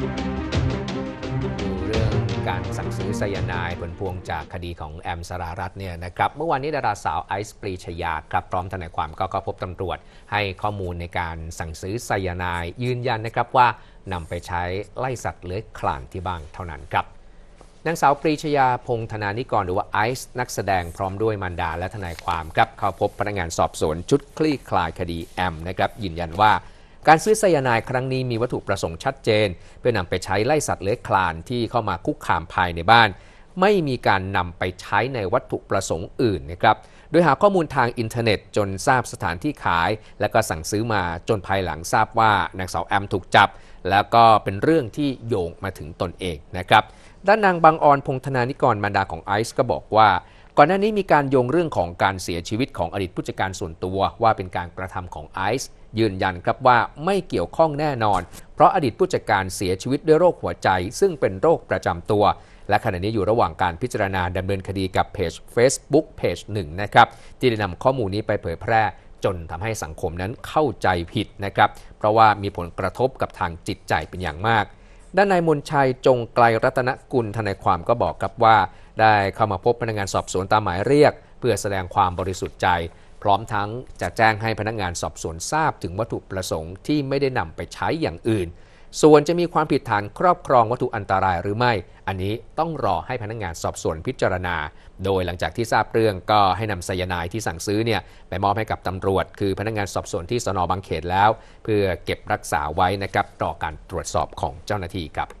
เรื่องการสั่งซื้อไซยานายผลพวงจากคดีของแอมสรารัตเนี่ยนะครับเมื่อวานนี้ดาราสาวไอซ์ปรีชยาครับพร้อมทนายความก็เข้าพบตำรวจให้ข้อมูลในการสั่งซื้อไซยานาย ยืนยันนะครับว่านำไปใช้ไล่สัตว์เลื้อยคลานที่บ้างเท่านั้นครับนางสาวปรีชยาพงธนานิกร หรือว่าไอซ์นักแสดงพร้อมด้วยมารดาและทนายความครับเข้าพบพนักงานสอบสวนชุดคลี่คลายคดีแอมนะครับยืนยันว่าการซื้อไซยานายครั้งนี้มีวัตถุประสงค์ชัดเจน เพื่อนำไปใช้ไล่สัตว์เลื้อยคลานที่เข้ามาคุกคามภายในบ้าน ไม่มีการนำไปใช้ในวัตถุประสงค์อื่นนะครับโดยหาข้อมูลทางอินเทอร์เน็ตจนทราบสถานที่ขาย และก็สั่งซื้อมาจนภายหลังทราบว่านางสาวแอมถูกจับ แล้วก็เป็นเรื่องที่โยงมาถึงตนเองนะครับด้านนางบางออนพงธนานิกรมารดาของไอซ์ก็บอกว่าก่อนหน้านี้มีการโยงเรื่องของการเสียชีวิตของอดีตผู้จัดการส่วนตัวว่าเป็นการกระทำของไอซ์ยืนยันครับว่าไม่เกี่ยวข้องแน่นอน เพราะอดีตผู้จัดการเสียชีวิตด้วยโรคหัวใจซึ่งเป็นโรคประจำตัว และขณะนี้อยู่ระหว่างการพิจารณาดำเนินคดีกับเพจ Facebook เพจหนึ่งนะครับที่ได้นำข้อมูลนี้ไปเผยแพร่ จนทำให้สังคมนั้นเข้าใจผิดนะครับเพราะว่ามีผลกระทบกับทางจิตใจเป็นอย่างมากด้านนายมนชัยจงไกลรัตนกุลทนายความก็บอกครับว่า ได้เข้ามาพบพนักงานสอบสวนตามหมายเรียก เพื่อแสดงความบริสุทธิ์ใจ พร้อมทั้งจะแจ้งให้พนักงานสอบสวนทราบถึงวัตถุประสงค์ที่ไม่ได้นำไปใช้อย่างอื่นส่วนจะมีความผิดฐานครอบครองวัตถุอันตรายหรือไม่ อันนี้ต้องรอให้พนักงงานสอบสวนพิจารณา โดยหลังจากที่ทราบเรื่องก็ให้นำไซยาไนายที่สั่งซื้อเนี่ย ไปมอบให้กับตำรวจ คือพนักงงานสอบสวนที่สนบางเขตแล้ว เพื่อเก็บรักษาไว้นะครับต่อการตรวจสอบของเจ้าหน้าที่ครับ